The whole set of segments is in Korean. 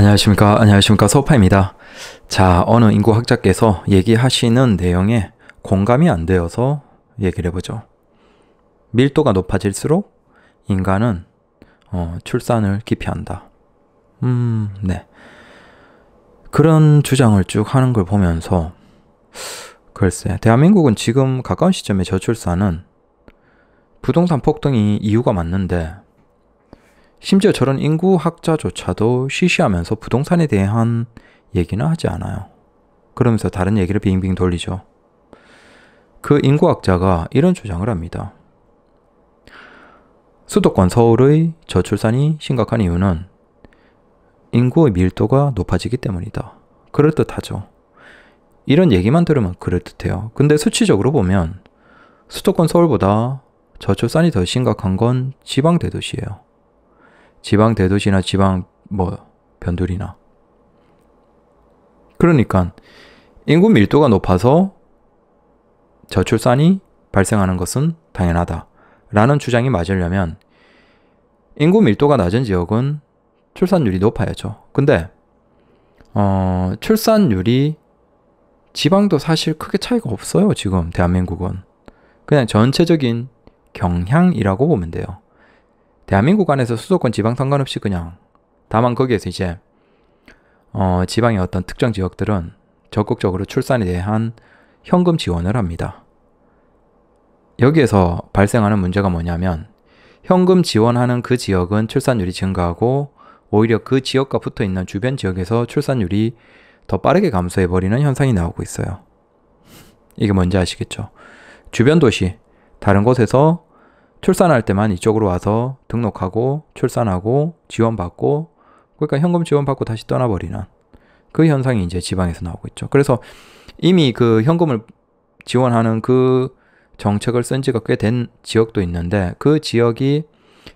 안녕하십니까. 안녕하십니까. 서파입니다. 자, 어느 인구학자께서 얘기하시는 내용에 공감이 안 되어서 얘기를 해보죠. 밀도가 높아질수록 인간은 어, 출산을 기피한다. 음, 네. 그런 주장을 쭉 하는 걸 보면서 글쎄, 대한민국은 지금 가까운 시점에 저출산은 부동산 폭등이 이유가 맞는데 심지어 저런 인구학자조차도 쉬쉬하면서 부동산에 대한 얘기는 하지 않아요. 그러면서 다른 얘기를 빙빙 돌리죠. 그 인구학자가 이런 주장을 합니다. 수도권 서울의 저출산이 심각한 이유는 인구의 밀도가 높아지기 때문이다. 그럴듯하죠. 이런 얘기만 들으면 그럴듯해요. 근데 수치적으로 보면 수도권 서울보다 저출산이 더 심각한 건 지방 대도시예요. 지방 대도시나 지방 뭐 변두리나 그러니까 인구 밀도가 높아서 저출산이 발생하는 것은 당연하다. 라는 주장이 맞으려면 인구 밀도가 낮은 지역은 출산율이 높아야죠. 근데 어, 출산율이 지방도 사실 크게 차이가 없어요. 지금 대한민국은 그냥 전체적인 경향이라고 보면 돼요. 대한민국 안에서 수도권 지방 상관없이 그냥 다만 거기에서 이제 어, 지방의 어떤 특정 지역들은 적극적으로 출산에 대한 현금 지원을 합니다. 여기에서 발생하는 문제가 뭐냐면 현금 지원하는 그 지역은 출산율이 증가하고 오히려 그 지역과 붙어 있는 주변 지역에서 출산율이 더 빠르게 감소해 버리는 현상이 나오고 있어요. 이게 뭔지 아시겠죠? 주변 도시, 다른 곳에서 출산할 때만 이쪽으로 와서 등록하고 출산하고 지원받고 그러니까 현금 지원받고 다시 떠나버리는 그 현상이 이제 지방에서 나오고 있죠. 그래서 이미 그 현금을 지원하는 그 정책을 쓴 지가 꽤 된 지역도 있는데 그 지역이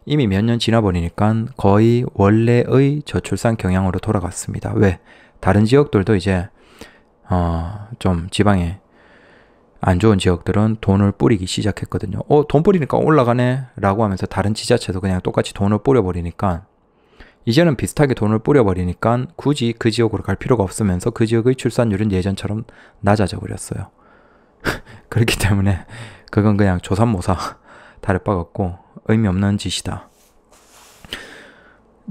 이미 몇 년 지나버리니까 거의 원래의 저출산 경향으로 돌아갔습니다. 왜? 다른 지역들도 이제 어, 좀 지방에 안 좋은 지역들은 돈을 뿌리기 시작했거든요. 어, 돈 뿌리니까 올라가네? 라고 하면서 다른 지자체도 그냥 똑같이 돈을 뿌려버리니까 이제는 비슷하게 돈을 뿌려버리니까 굳이 그 지역으로 갈 필요가 없으면서 그 지역의 출산율은 예전처럼 낮아져 버렸어요. 그렇기 때문에 그건 그냥 조산모사 다를 바없고 의미 없는 짓이다.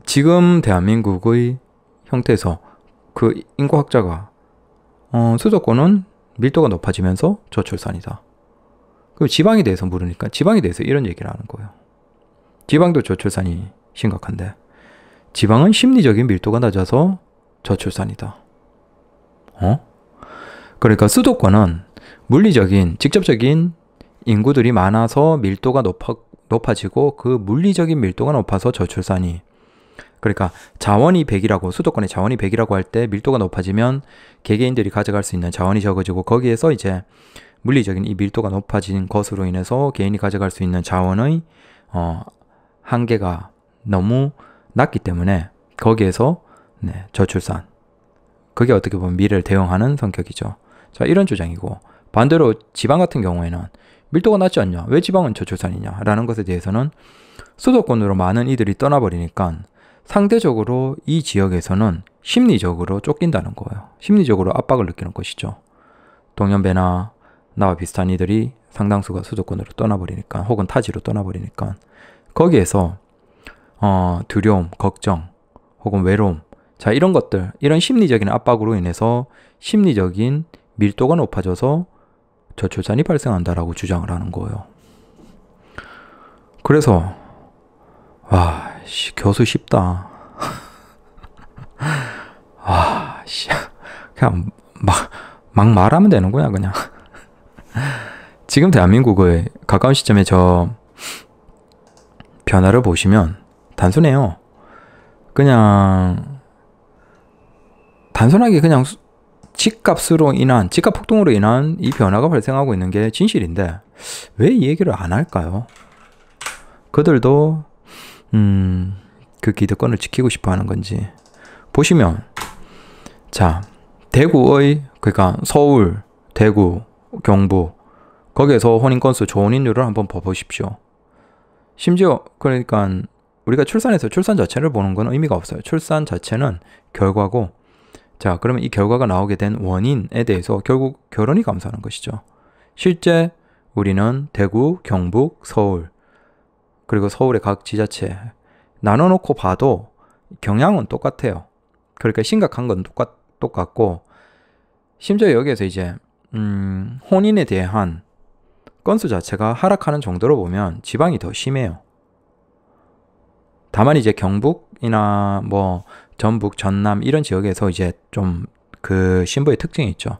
지금 대한민국의 형태에서 그 인구학자가 어, 수도권은 밀도가 높아지면서 저출산이다. 그리고 지방에 대해서 물으니까 지방에 대해서 이런 얘기를 하는 거예요. 지방도 저출산이 심각한데 지방은 심리적인 밀도가 낮아서 저출산이다. 어? 그러니까 수도권은 물리적인 직접적인 인구들이 많아서 밀도가 높아, 높아지고 그 물리적인 밀도가 높아서 저출산이 그러니까 자원이 100이라고 수도권의 자원이 100이라고 할 때 밀도가 높아지면 개개인들이 가져갈 수 있는 자원이 적어지고 거기에서 이제 물리적인 이 밀도가 높아진 것으로 인해서 개인이 가져갈 수 있는 자원의 어, 한계가 너무 낮기 때문에 거기에서 네, 저출산 그게 어떻게 보면 미래를 대응하는 성격이죠. 자 이런 주장이고 반대로 지방 같은 경우에는 밀도가 낮지 않냐? 왜 지방은 저출산이냐? 라는 것에 대해서는 수도권으로 많은 이들이 떠나버리니까 상대적으로 이 지역에서는 심리적으로 쫓긴다는 거예요. 심리적으로 압박을 느끼는 것이죠. 동년배나 나와 비슷한 이들이 상당수가 수도권으로 떠나버리니까 혹은 타지로 떠나버리니까 거기에서 어, 두려움, 걱정 혹은 외로움 자 이런 것들 이런 심리적인 압박으로 인해서 심리적인 밀도가 높아져서 저출산이 발생한다라고 주장을 하는 거예요. 그래서 아, 씨, 교수 쉽다. 아, 씨, 그냥 막, 막 말하면 되는구나, 그냥. 지금 대한민국의 가까운 시점에 저 변화를 보시면 단순해요. 그냥, 단순하게 그냥 집값으로 인한, 집값 폭등으로 인한 이 변화가 발생하고 있는 게 진실인데, 왜 이 얘기를 안 할까요? 그들도 음, 그 기득권을 지키고 싶어 하는 건지. 보시면, 자, 대구의, 그러니까 서울, 대구, 경북, 거기에서 혼인 건수 조혼인율을 한번 봐보십시오. 심지어, 그러니까, 우리가 출산해서 출산 자체를 보는 건 의미가 없어요. 출산 자체는 결과고, 자, 그러면 이 결과가 나오게 된 원인에 대해서 결국 결혼이 감소하는 것이죠. 실제 우리는 대구, 경북, 서울, 그리고 서울의 각 지자체 나눠놓고 봐도 경향은 똑같아요. 그러니까 심각한 건 똑같, 똑같고 심지어 여기에서 이제 음, 혼인에 대한 건수 자체가 하락하는 정도로 보면 지방이 더 심해요. 다만 이제 경북이나 뭐 전북, 전남 이런 지역에서 이제 좀 그 신부의 특징이 있죠.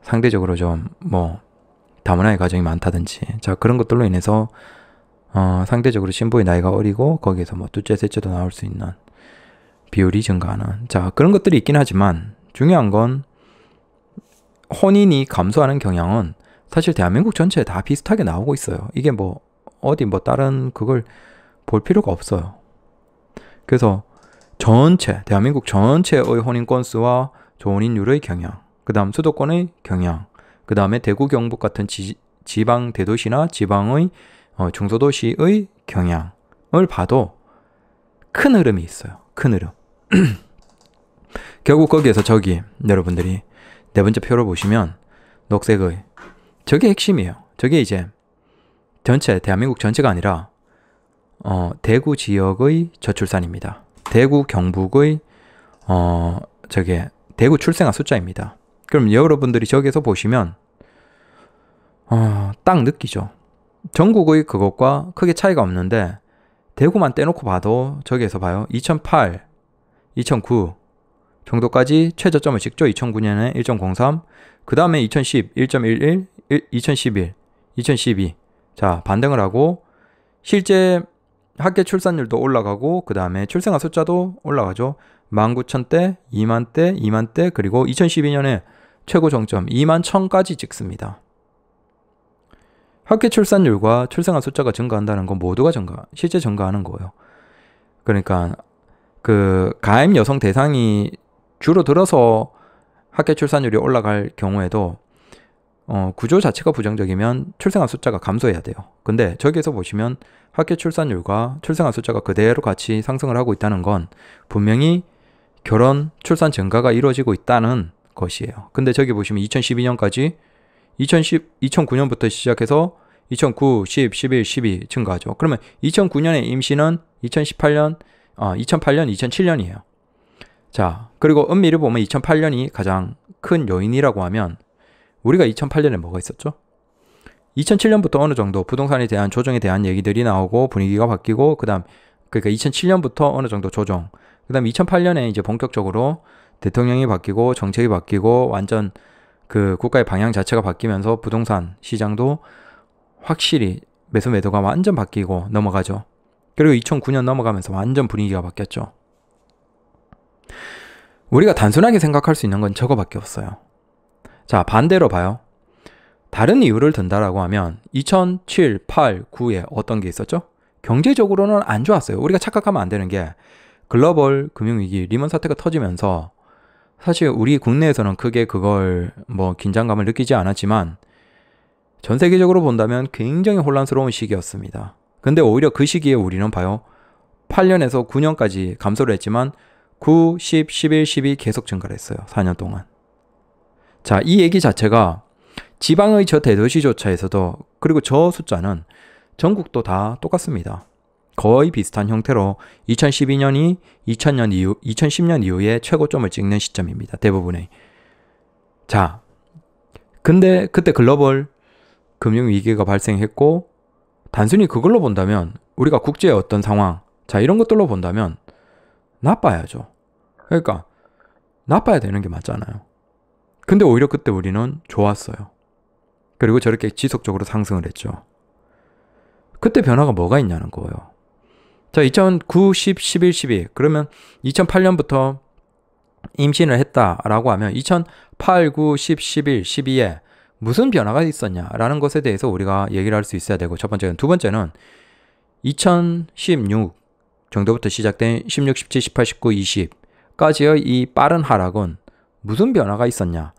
상대적으로 좀 뭐 다문화의 가정이 많다든지 자 그런 것들로 인해서 어, 상대적으로 신부의 나이가 어리고 거기에서 뭐 둘째, 셋째도 나올 수 있는 비율이 증가하는 자 그런 것들이 있긴 하지만 중요한 건 혼인이 감소하는 경향은 사실 대한민국 전체에 다 비슷하게 나오고 있어요. 이게 뭐 어디 뭐 다른 그걸 볼 필요가 없어요. 그래서 전체 대한민국 전체의 혼인 건수와 조혼인율의 경향, 그다음 수도권의 경향, 그다음에 대구 경북 같은 지, 지방 대도시나 지방의 어, 중소도시의 경향을 봐도 큰 흐름이 있어요. 큰 흐름. 결국 거기에서 저기 여러분들이 네 번째 표로 보시면 녹색의 저게 핵심이에요. 저게 이제 전체 대한민국 전체가 아니라 어, 대구 지역의 저출산입니다. 대구 경북의 어, 저게 대구 출생아 숫자입니다. 그럼 여러분들이 저기에서 보시면 어, 딱 느끼죠. 전국의 그것과 크게 차이가 없는데 대구만 떼놓고 봐도 저기에서 봐요. 2008, 2009 정도까지 최저점을 찍죠. 2009년에 1.03, 그 다음에 2010, 1.11, 2011, 2012. 자, 반등을 하고 실제 학계 출산율도 올라가고 그 다음에 출생아 숫자도 올라가죠. 19,000대, 2만대, 2만대 그리고 2012년에 최고 정점 2만 1,000까지 찍습니다. 학계 출산율과 출생아 숫자가 증가한다는 건 모두가 증가, 실제 증가하는 거예요. 그러니까 그 가임 여성 대상이 줄어들어서 학계 출산율이 올라갈 경우에도 어, 구조 자체가 부정적이면 출생아 숫자가 감소해야 돼요. 근데 저기에서 보시면 학계 출산율과 출생아 숫자가 그대로 같이 상승을 하고 있다는 건 분명히 결혼, 출산 증가가 이루어지고 있다는 것이에요. 근데 저기 보시면 2012년까지 2010, 2009년부터 시작해서 2009, 10, 11, 12 증가하죠. 그러면 2 0 0 9년에 임신은 2018년, 어, 2008년, 2007년이에요. 자, 그리고 은밀히 보면 2008년이 가장 큰 요인이라고 하면 우리가 2008년에 뭐가 있었죠? 2007년부터 어느 정도 부동산에 대한 조정에 대한 얘기들이 나오고 분위기가 바뀌고 그다음 그러니까 2007년부터 어느 정도 조정. 그다음 2008년에 이제 본격적으로 대통령이 바뀌고 정책이 바뀌고 완전 그 국가의 방향 자체가 바뀌면서 부동산 시장도 확실히 매수 매도가 완전 바뀌고 넘어가죠. 그리고 2009년 넘어가면서 완전 분위기가 바뀌었죠. 우리가 단순하게 생각할 수 있는 건 저거밖에 없어요. 자, 반대로 봐요. 다른 이유를 든다라고 하면 2007, 8, 9에 어떤 게 있었죠? 경제적으로는 안 좋았어요. 우리가 착각하면 안 되는 게 글로벌 금융위기 리먼 사태가 터지면서 사실 우리 국내에서는 크게 그걸 뭐 긴장감을 느끼지 않았지만 전 세계적으로 본다면 굉장히 혼란스러운 시기였습니다. 근데 오히려 그 시기에 우리는 봐요. 8년에서 9년까지 감소를 했지만 9, 10, 11, 12 계속 증가를 했어요. 4년 동안. 자, 이 얘기 자체가 지방의 저 대도시조차에서도 그리고 저 숫자는 전국도 다 똑같습니다. 거의 비슷한 형태로 2012년이 2000년 이후, 2010년 이후에 최고점을 찍는 시점입니다. 대부분의. 자, 근데 그때 글로벌 금융위기가 발생했고, 단순히 그걸로 본다면, 우리가 국제의 어떤 상황, 자, 이런 것들로 본다면, 나빠야죠. 그러니까, 나빠야 되는 게 맞잖아요. 근데 오히려 그때 우리는 좋았어요. 그리고 저렇게 지속적으로 상승을 했죠. 그때 변화가 뭐가 있냐는 거예요. 자, 2009, 10, 11, 12. 그러면 2008년부터 임신을 했다라고 하면 2008, 9, 10, 11, 12에 무슨 변화가 있었냐라는 것에 대해서 우리가 얘기를 할 수 있어야 되고 첫 번째는 두 번째는 2016 정도부터 시작된 16, 17, 18, 19, 20까지의 이 빠른 하락은 무슨 변화가 있었냐?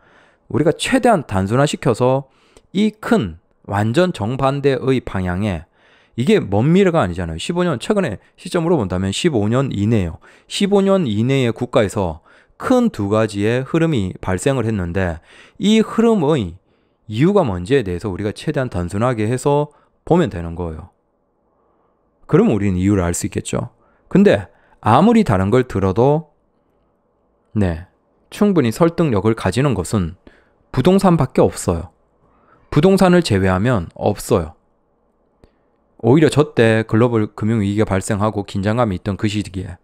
우리가 최대한 단순화시켜서 이 큰 완전 정반대의 방향에 이게 먼 미래가 아니잖아요. 15년 최근에 시점으로 본다면 15년 이내요. 15년 이내의 국가에서 큰 두 가지의 흐름이 발생을 했는데 이 흐름의 이유가 뭔지에 대해서 우리가 최대한 단순하게 해서 보면 되는 거예요. 그럼 우리는 이유를 알 수 있겠죠. 근데 아무리 다른 걸 들어도 네. 충분히 설득력을 가지는 것은 부동산밖에 없어요. 부동산을 제외하면 없어요. 오히려 저때 글로벌 금융위기가 발생하고 긴장감이 있던 그 시기에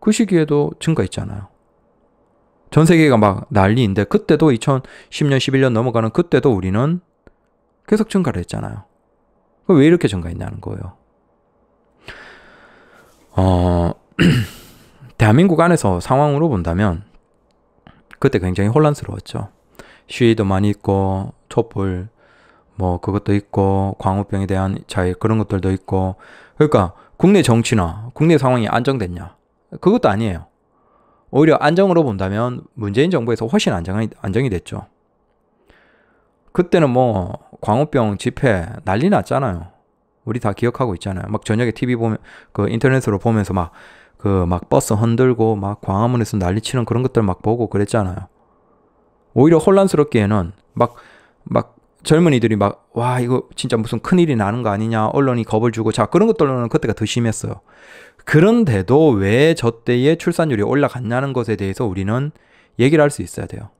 그 시기에도 증가했잖아요. 전 세계가 막 난리인데 그때도 2010년 11년 넘어가는 그때도 우리는 계속 증가를 했잖아요. 왜 이렇게 증가했냐는 거예요. 어, 대한민국 안에서 상황으로 본다면 그때 굉장히 혼란스러웠죠. 시위도 많이 있고 촛불 뭐 그것도 있고 광우병에 대한 자의 그런 것들도 있고 그러니까 국내 정치나 국내 상황이 안정됐냐 그것도 아니에요. 오히려 안정으로 본다면 문재인 정부에서 훨씬 안정이, 안정이 됐죠. 그때는 뭐 광우병 집회 난리 났잖아요. 우리 다 기억하고 있잖아요. 막 저녁에 TV 보면 그 인터넷으로 보면서 막 그막 그 버스 흔들고 막 광화문에서 난리치는 그런 것들 막 보고 그랬잖아요. 오히려 혼란스럽기에는 막막 젊은이들이 막, 와, 이거 진짜 무슨 큰일이 나는 거 아니냐, 언론이 겁을 주고, 자, 그런 것들로는 그때가 더 심했어요. 그런데도 왜 저 때의 출산율이 올라갔냐는 것에 대해서 우리는 얘기를 할 수 있어야 돼요.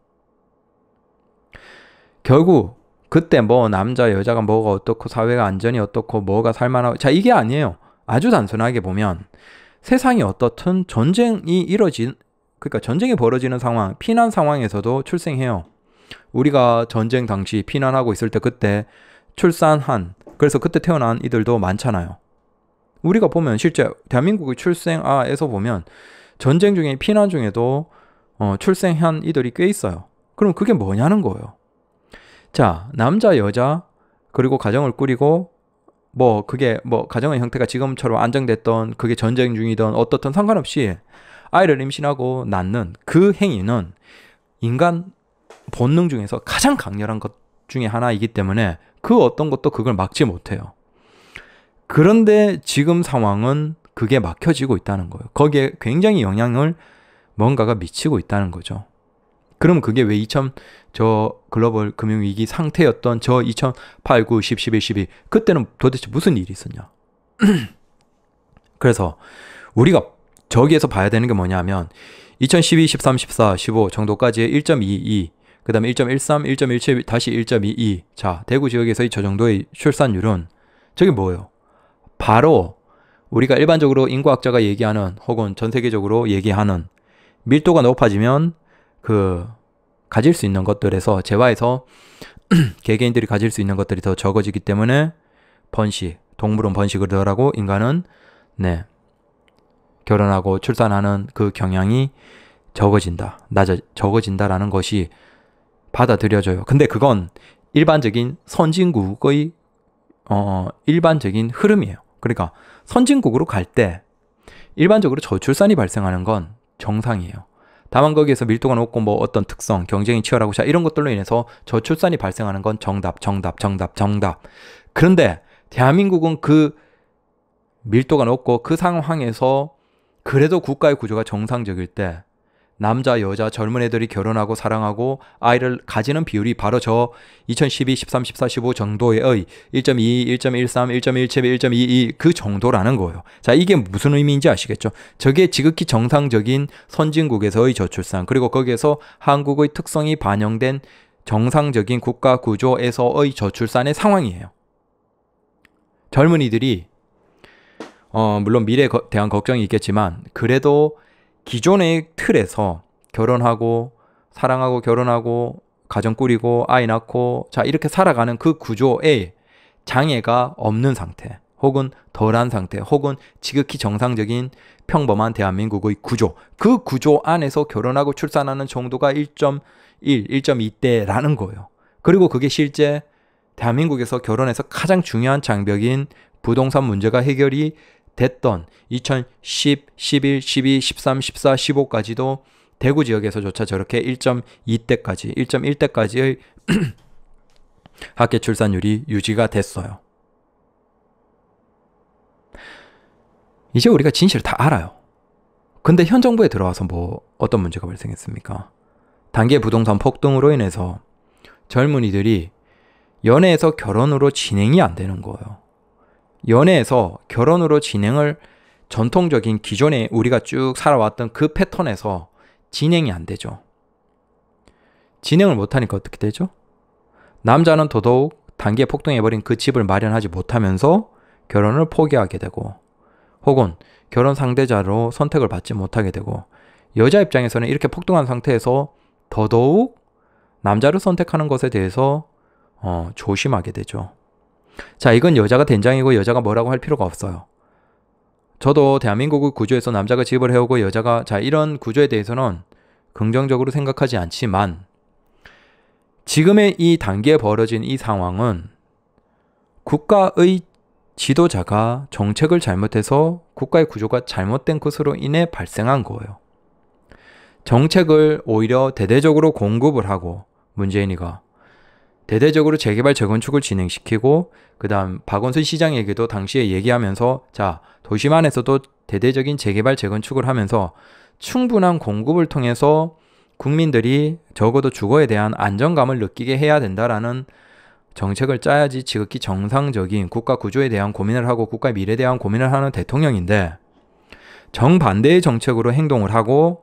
결국, 그때 뭐, 남자, 여자가 뭐가 어떻고, 사회가 안전이 어떻고, 뭐가 살만하고, 자, 이게 아니에요. 아주 단순하게 보면, 세상이 어떻든 전쟁이 이뤄진, 그러니까 전쟁이 벌어지는 상황, 피난 상황에서도 출생해요. 우리가 전쟁 당시 피난하고 있을 때 그때 출산한 그래서 그때 태어난 이들도 많잖아요. 우리가 보면 실제 대한민국의 출생아에서 보면 전쟁 중에 피난 중에도 어, 출생한 이들이 꽤 있어요. 그럼 그게 뭐냐는 거예요. 자, 남자, 여자, 그리고 가정을 꾸리고, 뭐, 그게, 뭐, 가정의 형태가 지금처럼 안정됐던, 그게 전쟁 중이던, 어떻든 상관없이 아이를 임신하고 낳는 그 행위는 인간 본능 중에서 가장 강렬한 것 중에 하나이기 때문에 그 어떤 것도 그걸 막지 못해요. 그런데 지금 상황은 그게 막혀지고 있다는 거예요. 거기에 굉장히 영향을 뭔가가 미치고 있다는 거죠. 그럼 그게 왜 2000, 저 글로벌 금융위기 상태였던 저 2008, 9, 10, 11, 12, 그때는 도대체 무슨 일이 있었냐? 그래서 우리가 저기에서 봐야 되는 게 뭐냐면 2012, 13, 14, 15 정도까지의 1.22그 다음에 1.13, 1.17, 다시 1.22. 자, 대구 지역에서의 저 정도의 출산율은 저게 뭐예요? 바로 우리가 일반적으로 인구학자가 얘기하는 혹은 전 세계적으로 얘기하는 밀도가 높아지면 그 가질 수 있는 것들에서 재화에서 개개인들이 가질 수 있는 것들이 더 적어지기 때문에 번식, 동물은 번식을 더 하고 인간은 네. 결혼하고 출산하는 그 경향이 적어진다. 낮아 적어진다라는 것이 받아들여져요. 근데 그건 일반적인 선진국의 어, 어 일반적인 흐름이에요. 그러니까 선진국으로 갈 때 일반적으로 저출산이 발생하는 건 정상이에요. 다만 거기에서 밀도가 높고 뭐 어떤 특성, 경쟁이 치열하고 자 이런 것들로 인해서 저출산이 발생하는 건 정답, 정답, 정답, 정답. 그런데 대한민국은 그 밀도가 높고 그 상황에서 그래도 국가의 구조가 정상적일 때 남자, 여자, 젊은 애들이 결혼하고 사랑하고 아이를 가지는 비율이 바로 저 2012, 13, 14, 15 정도의 1.2, 1.13, 1.17, 1.22 그 정도라는 거예요. 자, 이게 무슨 의미인지 아시겠죠? 저게 지극히 정상적인 선진국에서의 저출산 그리고 거기에서 한국의 특성이 반영된 정상적인 국가 구조에서의 저출산의 상황이에요. 젊은이들이 어, 물론 미래에 대한 걱정이 있겠지만 그래도 기존의 틀에서 결혼하고 사랑하고 결혼하고 가정 꾸리고 아이 낳고 자 이렇게 살아가는 그 구조에 장애가 없는 상태 혹은 덜한 상태 혹은 지극히 정상적인 평범한 대한민국의 구조 그 구조 안에서 결혼하고 출산하는 정도가 1.1, 1.2대라는 거예요. 그리고 그게 실제 대한민국에서 결혼해서 가장 중요한 장벽인 부동산 문제가 해결이 됐던 2010, 11, 12, 13, 14, 15까지도 대구 지역에서조차 저렇게 1.2대까지, 1.1대까지의 학계 출산율이 유지가 됐어요. 이제 우리가 진실을 다 알아요. 근데 현 정부에 들어와서 뭐 어떤 문제가 발생했습니까? 단계 부동산 폭등으로 인해서 젊은이들이 연애에서 결혼으로 진행이 안 되는 거예요. 연애에서 결혼으로 진행을 전통적인 기존에 우리가 쭉 살아왔던 그 패턴에서 진행이 안 되죠. 진행을 못하니까 어떻게 되죠? 남자는 더더욱 단계 폭등해버린 그 집을 마련하지 못하면서 결혼을 포기하게 되고 혹은 결혼 상대자로 선택을 받지 못하게 되고 여자 입장에서는 이렇게 폭등한 상태에서 더더욱 남자를 선택하는 것에 대해서 어, 조심하게 되죠. 자, 이건 여자가 된장이고 여자가 뭐라고 할 필요가 없어요. 저도 대한민국의 구조에서 남자가 집을 해오고 여자가 자 이런 구조에 대해서는 긍정적으로 생각하지 않지만 지금의 이 단계에 벌어진 이 상황은 국가의 지도자가 정책을 잘못해서 국가의 구조가 잘못된 것으로 인해 발생한 거예요. 정책을 오히려 대대적으로 공급을 하고 문재인이가 대대적으로 재개발 재건축을 진행시키고 그다음 박원순 시장에게도 당시에 얘기하면서 자 도심 안에서도 대대적인 재개발 재건축을 하면서 충분한 공급을 통해서 국민들이 적어도 주거에 대한 안정감을 느끼게 해야 된다라는 정책을 짜야지 지극히 정상적인 국가 구조에 대한 고민을 하고 국가 미래에 대한 고민을 하는 대통령인데 정반대의 정책으로 행동을 하고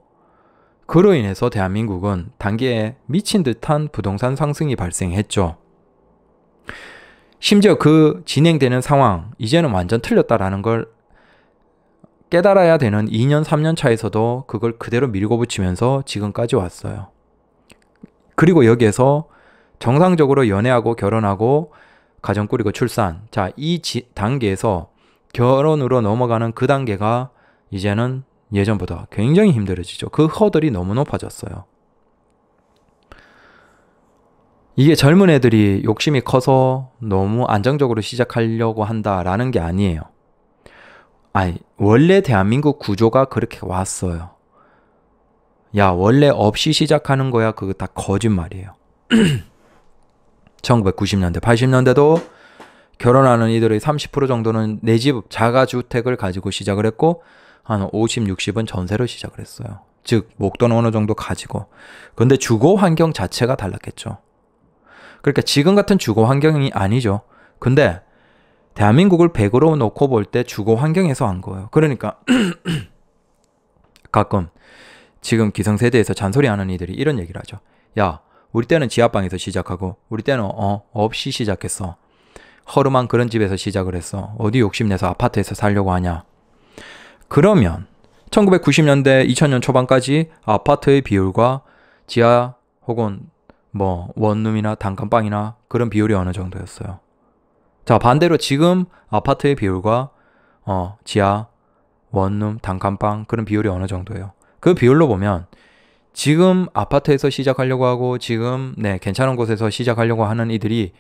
그로 인해서 대한민국은 단기에 미친 듯한 부동산 상승이 발생했죠. 심지어 그 진행되는 상황, 이제는 완전 틀렸다라는 걸 깨달아야 되는 2년, 3년 차에서도 그걸 그대로 밀고 붙이면서 지금까지 왔어요. 그리고 여기에서 정상적으로 연애하고 결혼하고 가정 꾸리고 출산. 자, 이 지, 단계에서 결혼으로 넘어가는 그 단계가 이제는 예전보다 굉장히 힘들어지죠. 그 허들이 너무 높아졌어요. 이게 젊은 애들이 욕심이 커서 너무 안정적으로 시작하려고 한다라는 게 아니에요. 아니, 원래 대한민국 구조가 그렇게 왔어요. 야, 원래 없이 시작하는 거야. 그거 다 거짓말이에요. 1990년대, 80년대도 결혼하는 이들의 30% 정도는 내 집 자가주택을 가지고 시작을 했고, 한 50, 60은 전세로 시작을 했어요. 즉 목돈 어느 정도 가지고. 근데 주거 환경 자체가 달랐겠죠. 그러니까 지금 같은 주거 환경이 아니죠. 근데 대한민국을 100으로 놓고 볼 때 주거 환경에서 한 거예요. 그러니까 가끔 지금 기성세대에서 잔소리하는 이들이 이런 얘기를 하죠. 야, 우리 때는 지하방에서 시작하고 우리 때는 어 없이 시작했어. 허름한 그런 집에서 시작을 했어. 어디 욕심내서 아파트에서 살려고 하냐. 그러면 1990년대 2000년 초반까지 아파트의 비율과 지하 혹은 뭐 원룸이나 단칸방이나 그런 비율이 어느 정도였어요. 자, 반대로 지금 아파트의 비율과 어, 지하 원룸, 단칸방 그런 비율이 어느 정도예요. 그 비율로 보면 지금 아파트에서 시작하려고 하고 지금 네, 괜찮은 곳에서 시작하려고 하는 이들이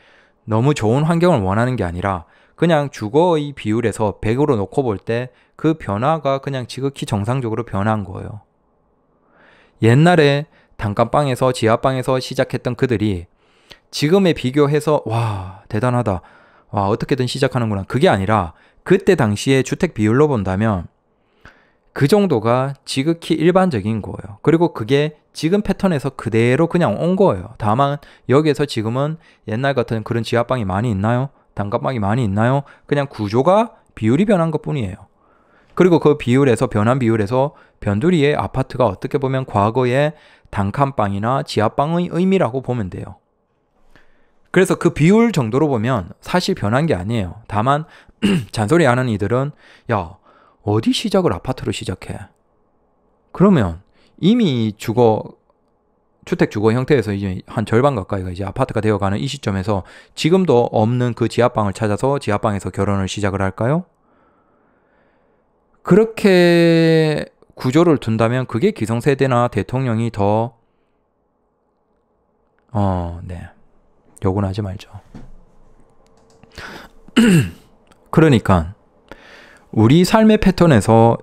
너무 좋은 환경을 원하는 게 아니라 그냥 주거의 비율에서 100으로 놓고 볼 때 그 변화가 그냥 지극히 정상적으로 변한 거예요. 옛날에 단칸방에서 지하방에서 시작했던 그들이 지금에 비교해서 와 대단하다 와 어떻게든 시작하는구나 그게 아니라 그때 당시의 주택 비율로 본다면 그 정도가 지극히 일반적인 거예요. 그리고 그게 지금 패턴에서 그대로 그냥 온 거예요. 다만 여기에서 지금은 옛날 같은 그런 지하방이 많이 있나요? 단감망이 많이 있나요? 그냥 구조가 비율이 변한 것 뿐이에요. 그리고 그 비율에서 변한 비율에서 변두리의 아파트가 어떻게 보면 과거의 단칸방이나 지하방의 의미라고 보면 돼요. 그래서 그 비율 정도로 보면 사실 변한 게 아니에요. 다만 잔소리 하는 이들은 야 어디 시작을 아파트로 시작해? 그러면 이미 주거 주택 주거 형태에서 이제 한 절반 가까이가 이제 아파트가 되어가는 이 시점에서 지금도 없는 그 지하방을 찾아서 지하방에서 결혼을 시작을 할까요? 그렇게 구조를 둔다면 그게 기성세대나 대통령이 더 어, 네. 욕은 하지 말죠. 그러니까 우리 삶의 패턴에서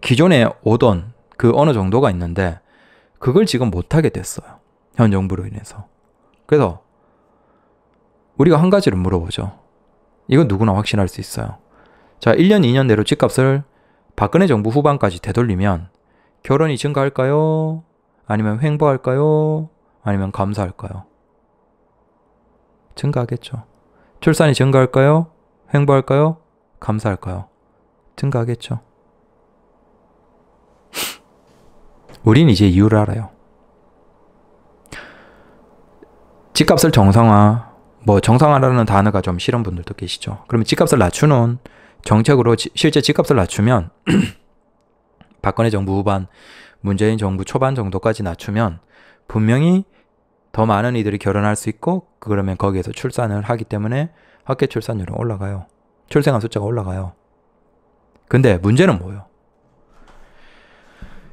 기존에 오던 그 어느 정도가 있는데 그걸 지금 못하게 됐어요. 현 정부로 인해서. 그래서 우리가 한 가지를 물어보죠. 이건 누구나 확신할 수 있어요. 자, 1년, 2년 내로 집값을 박근혜 정부 후반까지 되돌리면 결혼이 증가할까요? 아니면 횡보할까요? 아니면 감사할까요? 증가하겠죠. 출산이 증가할까요? 횡보할까요? 감사할까요? 증가하겠죠. 우린 이제 이유를 알아요. 집값을 정상화, 뭐 정상화라는 단어가 좀 싫은 분들도 계시죠. 그러면 집값을 낮추는 정책으로 지, 실제 집값을 낮추면 박근혜 정부 후반, 문재인 정부 초반 정도까지 낮추면 분명히 더 많은 이들이 결혼할 수 있고 그러면 거기에서 출산을 하기 때문에 학계 출산율은 올라가요. 출생아 숫자가 올라가요. 근데 문제는 뭐예요?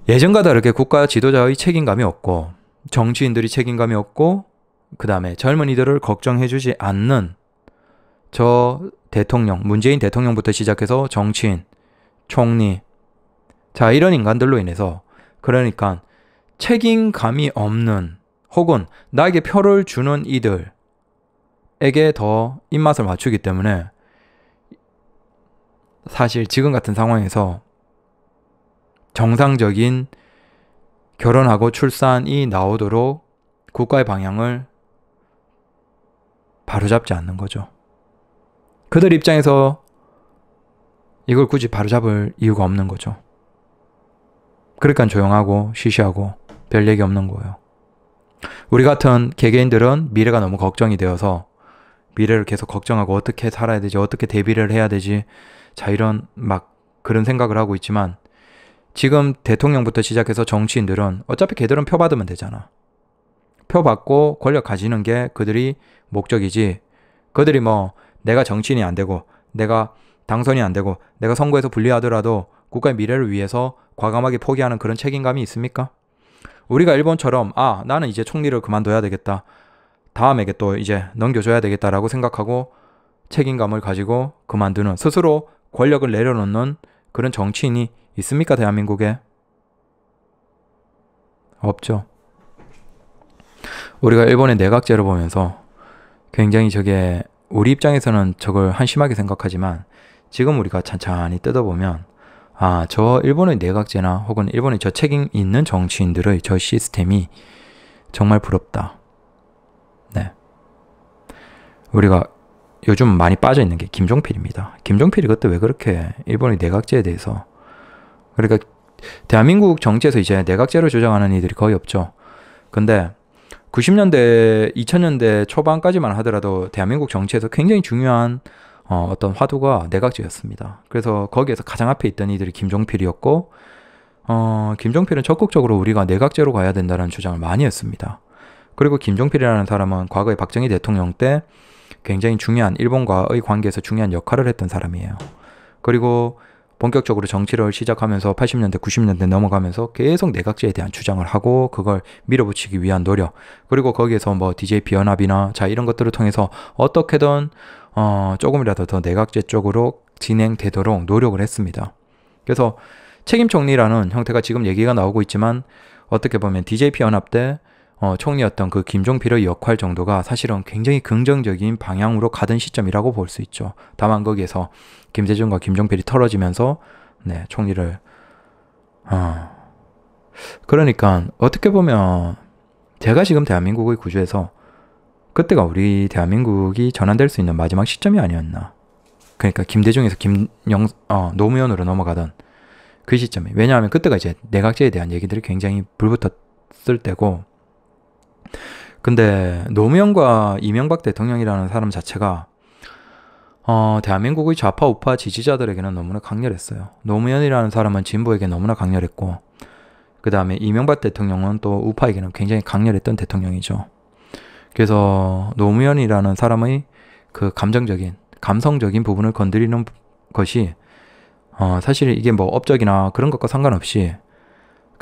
예전과 다르게 국가 지도자의 책임감이 없고 정치인들이 책임감이 없고 그 다음에 젊은이들을 걱정해주지 않는 저 대통령, 문재인 대통령부터 시작해서 정치인, 총리, 자, 이런 인간들로 인해서 그러니까 책임감이 없는 혹은 나에게 표를 주는 이들에게 더 입맛을 맞추기 때문에 사실 지금 같은 상황에서 정상적인 결혼하고 출산이 나오도록 국가의 방향을 바로잡지 않는 거죠. 그들 입장에서 이걸 굳이 바로잡을 이유가 없는 거죠. 그러니까 조용하고 쉬쉬하고 별 얘기 없는 거예요. 우리 같은 개개인들은 미래가 너무 걱정이 되어서 미래를 계속 걱정하고 어떻게 살아야 되지, 어떻게 대비를 해야 되지, 자, 이런 막 그런 생각을 하고 있지만 지금 대통령부터 시작해서 정치인들은 어차피 걔들은 표 받으면 되잖아. 표 받고 권력 가지는 게 그들이 목적이지. 그들이 뭐 내가 정치인이 안 되고 내가 당선이 안 되고 내가 선거에서 불리하더라도 국가의 미래를 위해서 과감하게 포기하는 그런 책임감이 있습니까? 우리가 일본처럼 아 나는 이제 총리를 그만둬야 되겠다. 다음에게 또 이제 넘겨줘야 되겠다라고 생각하고 책임감을 가지고 그만두는 스스로 권력을 내려놓는 그런 정치인이 있습니까, 대한민국에? 없죠. 우리가 일본의 내각제를 보면서 굉장히 저게 우리 입장에서는 저걸 한심하게 생각하지만 지금 우리가 찬찬히 뜯어보면 아, 저 일본의 내각제나 혹은 일본의 저 책임 있는 정치인들의 저 시스템이 정말 부럽다. 네. 우리가 요즘 많이 빠져 있는 게 김종필입니다. 김종필이 그때 왜 그렇게 일본의 내각제에 대해서 그러니까 대한민국 정치에서 이제 내각제를 주장하는 이들이 거의 없죠. 근데 90년대, 2000년대 초반까지만 하더라도 대한민국 정치에서 굉장히 중요한 어, 어떤 화두가 내각제였습니다. 그래서 거기에서 가장 앞에 있던 이들이 김종필이었고, 어, 김종필은 적극적으로 우리가 내각제로 가야 된다는 주장을 많이 했습니다. 그리고 김종필이라는 사람은 과거에 박정희 대통령 때 굉장히 중요한 일본과의 관계에서 중요한 역할을 했던 사람이에요. 그리고 본격적으로 정치를 시작하면서 80년대, 90년대 넘어가면서 계속 내각제에 대한 주장을 하고 그걸 밀어붙이기 위한 노력 그리고 거기에서 뭐 DJP 연합이나 자 이런 것들을 통해서 어떻게든 어 조금이라도 더 내각제 쪽으로 진행되도록 노력을 했습니다. 그래서 책임 총리라는 형태가 지금 얘기가 나오고 있지만 어떻게 보면 DJP 연합 때 어, 총리였던 그 김종필의 역할 정도가 사실은 굉장히 긍정적인 방향으로 가던 시점이라고 볼 수 있죠. 다만 거기에서 김대중과 김종필이 털어지면서 네, 총리를 어. 그러니까 어떻게 보면 제가 지금 대한민국의 구조에서 그때가 우리 대한민국이 전환될 수 있는 마지막 시점이 아니었나. 그러니까 김대중에서 김영 어, 노무현으로 넘어가던 그 시점이 왜냐하면 그때가 이제 내각제에 대한 얘기들이 굉장히 불붙었을 때고 근데 노무현과 이명박 대통령이라는 사람 자체가 어, 대한민국의 좌파 우파 지지자들에게는 너무나 강렬했어요. 노무현이라는 사람은 진보에게 너무나 강렬했고, 그 다음에 이명박 대통령은 또 우파에게는 굉장히 강렬했던 대통령이죠. 그래서 노무현이라는 사람의 그 감정적인, 감성적인 부분을 건드리는 것이, 어, 사실 이게 뭐 업적이나 그런 것과 상관없이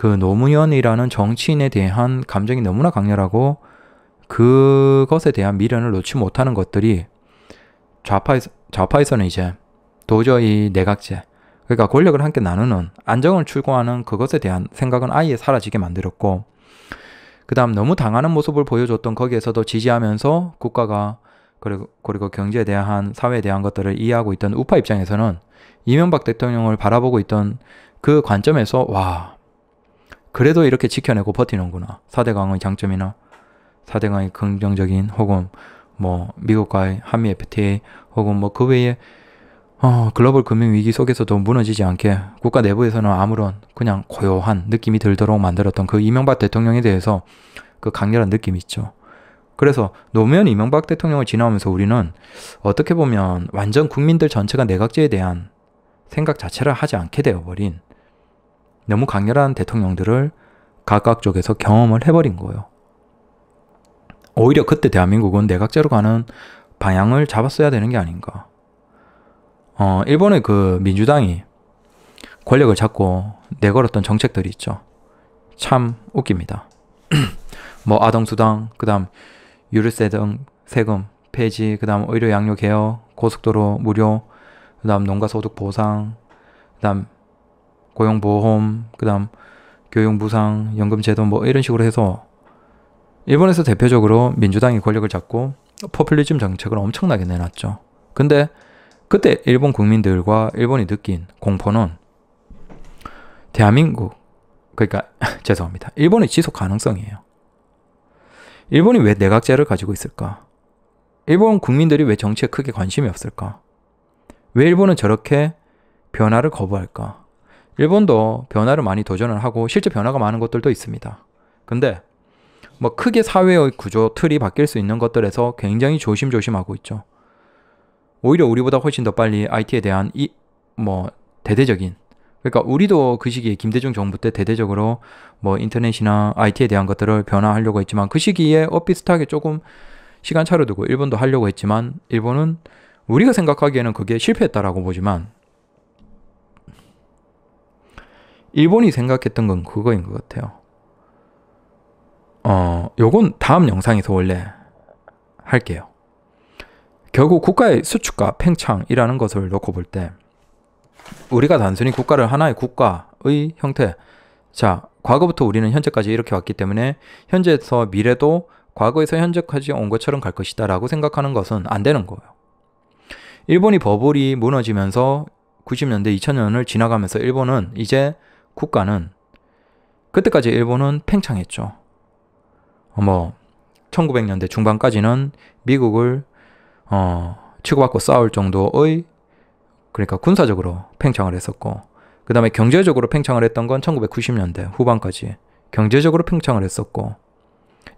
그 노무현이라는 정치인에 대한 감정이 너무나 강렬하고 그것에 대한 미련을 놓지 못하는 것들이 좌파에서, 좌파에서는 이제 도저히 내각제, 그러니까 권력을 함께 나누는 안정을 추구하는 그것에 대한 생각은 아예 사라지게 만들었고, 그 다음 너무 당하는 모습을 보여줬던 거기에서도 지지하면서 국가가 그리고, 그리고 경제에 대한 사회에 대한 것들을 이해하고 있던 우파 입장에서는 이명박 대통령을 바라보고 있던 그 관점에서 와 그래도 이렇게 지켜내고 버티는구나. 4대 강의 장점이나 4대 강의 긍정적인 혹은 뭐 미국과의 한미 FTA 혹은 뭐 그 외에 어, 글로벌 금융 위기 속에서도 무너지지 않게 국가 내부에서는 아무런 그냥 고요한 느낌이 들도록 만들었던 그 이명박 대통령에 대해서 그 강렬한 느낌이 있죠. 그래서 노무현 이명박 대통령을 지나오면서 우리는 어떻게 보면 완전 국민들 전체가 내각제에 대한 생각 자체를 하지 않게 되어버린 너무 강렬한 대통령들을 각각 쪽에서 경험을 해버린 거예요. 오히려 그때 대한민국은 내각제로 가는 방향을 잡았어야 되는 게 아닌가. 어, 일본의 그 민주당이 권력을 잡고 내걸었던 정책들이 있죠. 참 웃깁니다. 뭐 아동수당, 그 다음 유류세 등 세금 폐지, 그 다음 의료 양료 개혁, 고속도로 무료, 그 다음 농가소득 보상, 그 다음 고용보험, 그다음 교육무상, 연금제도 뭐 이런 식으로 해서 일본에서 대표적으로 민주당이 권력을 잡고 포퓰리즘 정책을 엄청나게 내놨죠. 근데 그때 일본 국민들과 일본이 느낀 공포는 대한민국 그러니까 죄송합니다. 일본의 지속 가능성이에요. 일본이 왜 내각제를 가지고 있을까? 일본 국민들이 왜 정치에 크게 관심이 없을까? 왜 일본은 저렇게 변화를 거부할까? 일본도 변화를 많이 도전을 하고 실제 변화가 많은 것들도 있습니다. 근데 뭐 크게 사회의 구조 틀이 바뀔 수 있는 것들에서 굉장히 조심조심하고 있죠. 오히려 우리보다 훨씬 더 빨리 IT에 대한 이 뭐 대대적인 그러니까 우리도 그 시기에 김대중 정부 때 대대적으로 뭐 인터넷이나 IT에 대한 것들을 변화하려고 했지만 그 시기에 엇비슷하게 조금 시간차를 두고 일본도 하려고 했지만 일본은 우리가 생각하기에는 그게 실패했다라고 보지만 일본이 생각했던 건 그거인 것 같아요. 어, 요건 다음 영상에서 원래 할게요. 결국 국가의 수축과 팽창이라는 것을 놓고 볼 때 우리가 단순히 국가를 하나의 국가의 형태 자 과거부터 우리는 현재까지 이렇게 왔기 때문에 현재에서 미래도 과거에서 현재까지 온 것처럼 갈 것이다 라고 생각하는 것은 안 되는 거예요. 일본이 버블이 무너지면서 90년대 2000년을 지나가면서 일본은 이제 국가는 그때까지 일본은 팽창했죠. 뭐 1900년대 중반까지는 미국을 어, 치고받고 싸울 정도의 그러니까 군사적으로 팽창을 했었고 그 다음에 경제적으로 팽창을 했던 건 1990년대 후반까지 경제적으로 팽창을 했었고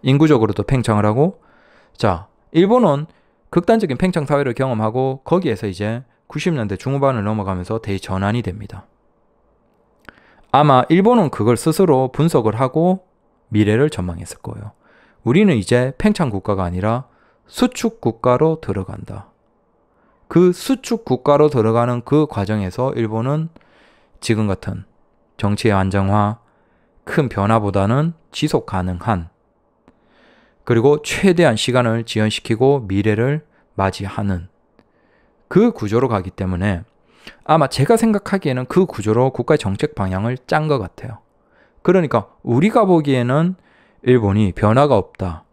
인구적으로도 팽창을 하고 자 일본은 극단적인 팽창 사회를 경험하고 거기에서 이제 90년대 중후반을 넘어가면서 대전환이 됩니다. 아마 일본은 그걸 스스로 분석을 하고 미래를 전망했을 거예요. 우리는 이제 팽창 국가가 아니라 수축 국가로 들어간다. 그 수축 국가로 들어가는 그 과정에서 일본은 지금 같은 정치의 안정화, 큰 변화보다는 지속 가능한 그리고 최대한 시간을 지연시키고 미래를 맞이하는 그 구조로 가기 때문에 아마 제가 생각하기에는 그 구조로 국가 정책 방향을 짠 것 같아요. 그러니까 우리가 보기에는 일본이 변화가 없다.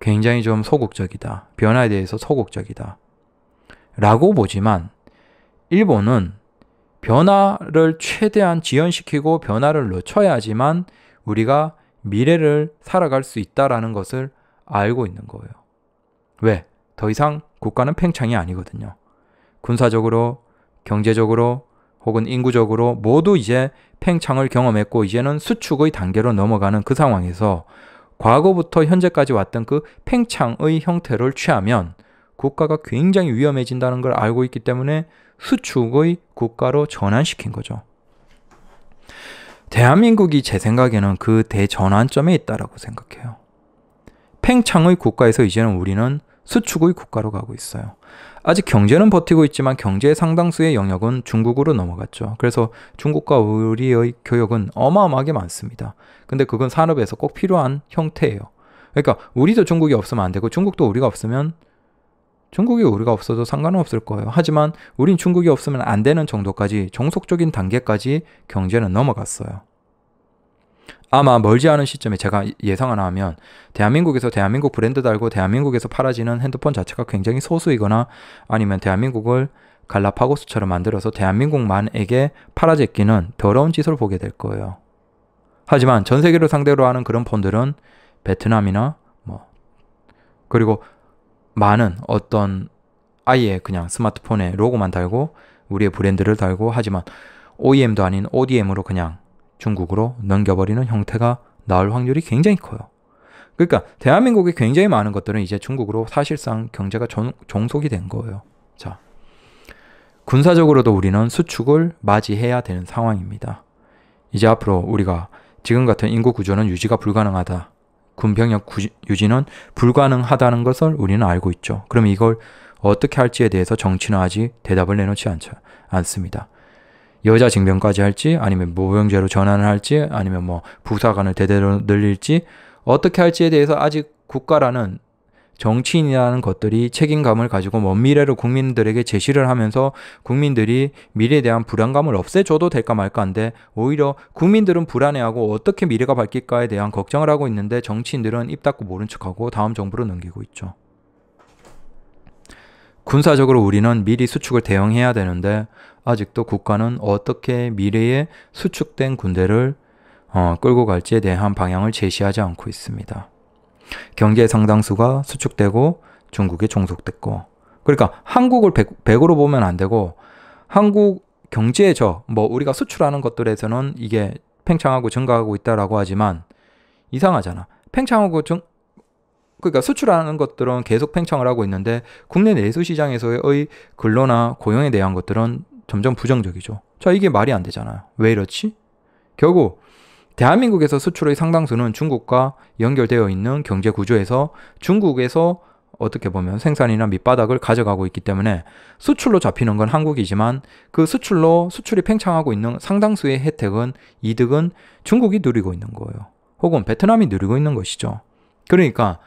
굉장히 좀 소극적이다. 변화에 대해서 소극적이다. 라고 보지만 일본은 변화를 최대한 지연시키고 변화를 늦춰야지만 우리가 미래를 살아갈 수 있다라는 것을 알고 있는 거예요. 왜? 더 이상 국가는 팽창이 아니거든요. 군사적으로 경제적으로 혹은 인구적으로 모두 이제 팽창을 경험했고 이제는 수축의 단계로 넘어가는 그 상황에서 과거부터 현재까지 왔던 그 팽창의 형태를 취하면 국가가 굉장히 위험해진다는 걸 알고 있기 때문에 수축의 국가로 전환시킨 거죠. 대한민국이 제 생각에는 그 대전환점에 있다라고 생각해요. 팽창의 국가에서 이제는 우리는 수축의 국가로 가고 있어요. 아직 경제는 버티고 있지만 경제의 상당수의 영역은 중국으로 넘어갔죠. 그래서 중국과 우리의 교역은 어마어마하게 많습니다. 근데 그건 산업에서 꼭 필요한 형태예요. 그러니까 우리도 중국이 없으면 안 되고 중국도 우리가 없으면 중국이 우리가 없어도 상관은 없을 거예요. 하지만 우린 중국이 없으면 안 되는 정도까지 종속적인 단계까지 경제는 넘어갔어요. 아마 멀지 않은 시점에 제가 예상 하나 하면 대한민국에서 대한민국 브랜드 달고 대한민국에서 팔아지는 핸드폰 자체가 굉장히 소수이거나 아니면 대한민국을 갈라파고스처럼 만들어서 대한민국만에게 팔아제끼는 더러운 짓을 보게 될 거예요. 하지만 전 세계를 상대로 하는 그런 폰들은 베트남이나 뭐 그리고 많은 어떤 아예 그냥 스마트폰에 로고만 달고 우리의 브랜드를 달고 하지만 OEM도 아닌 ODM으로 그냥 중국으로 넘겨버리는 형태가 나올 확률이 굉장히 커요. 그러니까 대한민국이 굉장히 많은 것들은 이제 중국으로 사실상 경제가 종, 종속이 된 거예요. 자, 군사적으로도 우리는 수축을 맞이해야 되는 상황입니다. 이제 앞으로 우리가 지금 같은 인구 구조는 유지가 불가능하다. 군병력 구지, 유지는 불가능하다는 것을 우리는 알고 있죠. 그럼 이걸 어떻게 할지에 대해서 정치는 아직 대답을 내놓지 않 않습니다. 여자 징병까지 할지 아니면 모병제로 전환을 할지 아니면 뭐 부사관을 대대로 늘릴지 어떻게 할지에 대해서 아직 국가라는 정치인이라는 것들이 책임감을 가지고 먼 뭐 미래를 국민들에게 제시를 하면서 국민들이 미래에 대한 불안감을 없애줘도 될까 말까인데 오히려 국민들은 불안해하고 어떻게 미래가 밝힐까에 대한 걱정을 하고 있는데 정치인들은 입 닫고 모른 척하고 다음 정부로 넘기고 있죠. 군사적으로 우리는 미리 수축을 대응해야 되는데 아직도 국가는 어떻게 미래에 수축된 군대를 어, 끌고 갈지에 대한 방향을 제시하지 않고 있습니다. 경제 상당수가 수축되고 중국에 종속됐고 그러니까 한국을 100, 으로 보면 안 되고 한국 경제에 저 뭐 우리가 수출하는 것들에서는 이게 팽창하고 증가하고 있다라고 하지만 이상하잖아. 팽창하고 증, 그러니까 수출하는 것들은 계속 팽창을 하고 있는데 국내 내수 시장에서의 근로나 고용에 대한 것들은 점점 부정적이죠. 자, 이게 말이 안 되잖아요. 왜 이렇지? 결국 대한민국에서 수출의 상당수는 중국과 연결되어 있는 경제 구조에서 중국에서 어떻게 보면 생산이나 밑바닥을 가져가고 있기 때문에 수출로 잡히는 건 한국이지만 그 수출로 수출이 팽창하고 있는 상당수의 혜택은 이득은 중국이 누리고 있는 거예요. 혹은 베트남이 누리고 있는 것이죠. 그러니까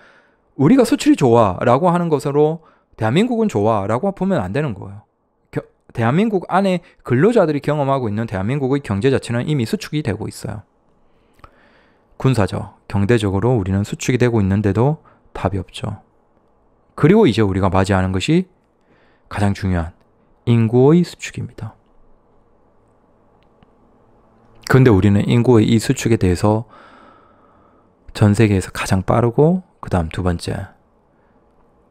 우리가 수출이 좋아라고 하는 것으로 대한민국은 좋아라고 보면 안 되는 거예요. 겨, 대한민국 안에 근로자들이 경험하고 있는 대한민국의 경제 자체는 이미 수축이 되고 있어요. 군사적, 경제적으로 우리는 수축이 되고 있는데도 답이 없죠. 그리고 이제 우리가 맞이하는 것이 가장 중요한 인구의 수축입니다. 근데 우리는 인구의 이 수축에 대해서 전 세계에서 가장 빠르고 그 다음 두 번째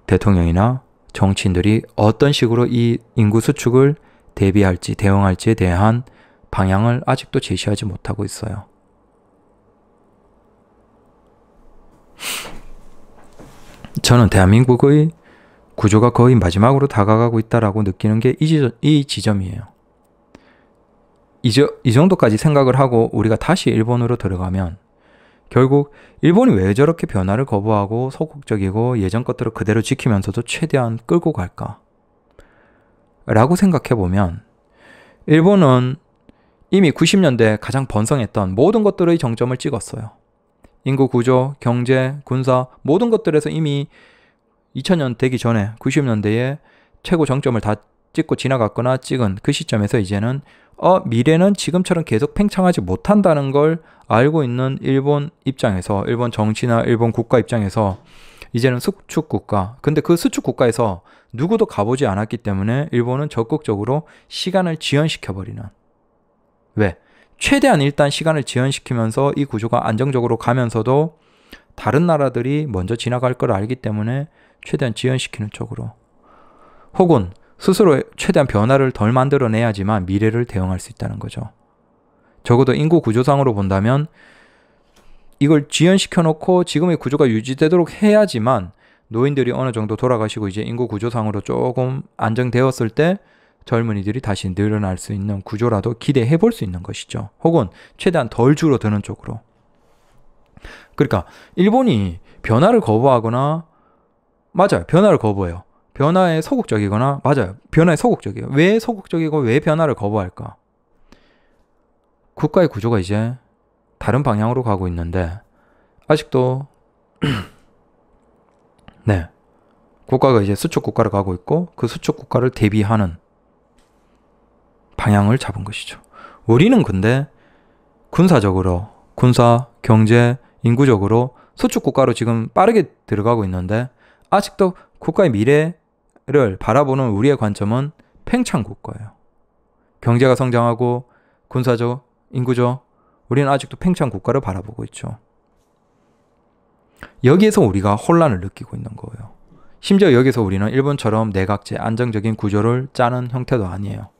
대통령이나 정치인들이 어떤 식으로 이 인구 수축을 대비할지 대응할지에 대한 방향을 아직도 제시하지 못하고 있어요. 저는 대한민국의 구조가 거의 마지막으로 다가가고 있다라고 느끼는 게 이 지점, 이에요 이, 저, 이 정도까지 생각을 하고 우리가 다시 일본으로 들어가면 결국 일본이 왜 저렇게 변화를 거부하고 소극적이고 예전 것들을 그대로 지키면서도 최대한 끌고 갈까? 라고 생각해 보면 일본은 이미 90년대 가장 번성했던 모든 것들의 정점을 찍었어요. 인구 구조, 경제, 군사 모든 것들에서 이미 2000년 되기 전에 90년대에 최고 정점을 다 찍고 지나갔거나 찍은 그 시점에서 이제는 어, 미래는 지금처럼 계속 팽창하지 못한다는 걸 알고 있는 일본 입장에서, 일본 정치나 일본 국가 입장에서 이제는 수축 국가. 근데 그 수축 국가에서 누구도 가보지 않았기 때문에 일본은 적극적으로 시간을 지연시켜버리는. 왜? 최대한 일단 시간을 지연시키면서 이 구조가 안정적으로 가면서도 다른 나라들이 먼저 지나갈 걸 알기 때문에 최대한 지연시키는 쪽으로. 혹은 스스로 최대한 변화를 덜 만들어내야지만 미래를 대응할 수 있다는 거죠. 적어도 인구 구조상으로 본다면 이걸 지연시켜 놓고 지금의 구조가 유지되도록 해야지만 노인들이 어느 정도 돌아가시고 이제 인구 구조상으로 조금 안정되었을 때 젊은이들이 다시 늘어날 수 있는 구조라도 기대해 볼 수 있는 것이죠. 혹은 최대한 덜 줄어드는 쪽으로. 그러니까 일본이 변화를 거부하거나 맞아요. 변화를 거부해요. 변화에 소극적이거나 맞아요. 변화에 소극적이에요. 왜 소극적이고 왜 변화를 거부할까? 국가의 구조가 이제 다른 방향으로 가고 있는데 아직도 네. 국가가 이제 수축 국가를 가고 있고 그 수축 국가를 대비하는 방향을 잡은 것이죠. 우리는 근데 군사적으로 군사, 경제, 인구적으로 수축 국가로 지금 빠르게 들어가고 있는데 아직도 국가의 미래 를 바라보는 우리의 관점은 팽창국 가예요 경제가 성장하고 군사적 인구죠. 우리는 아직도 팽창 국가를 바라보고 있죠. 여기에서 우리가 혼란을 느끼고 있는 거예요. 심지어 여기서 우리는 일본처럼 내각제 안정적인 구조를 짜는 형태도 아니에요.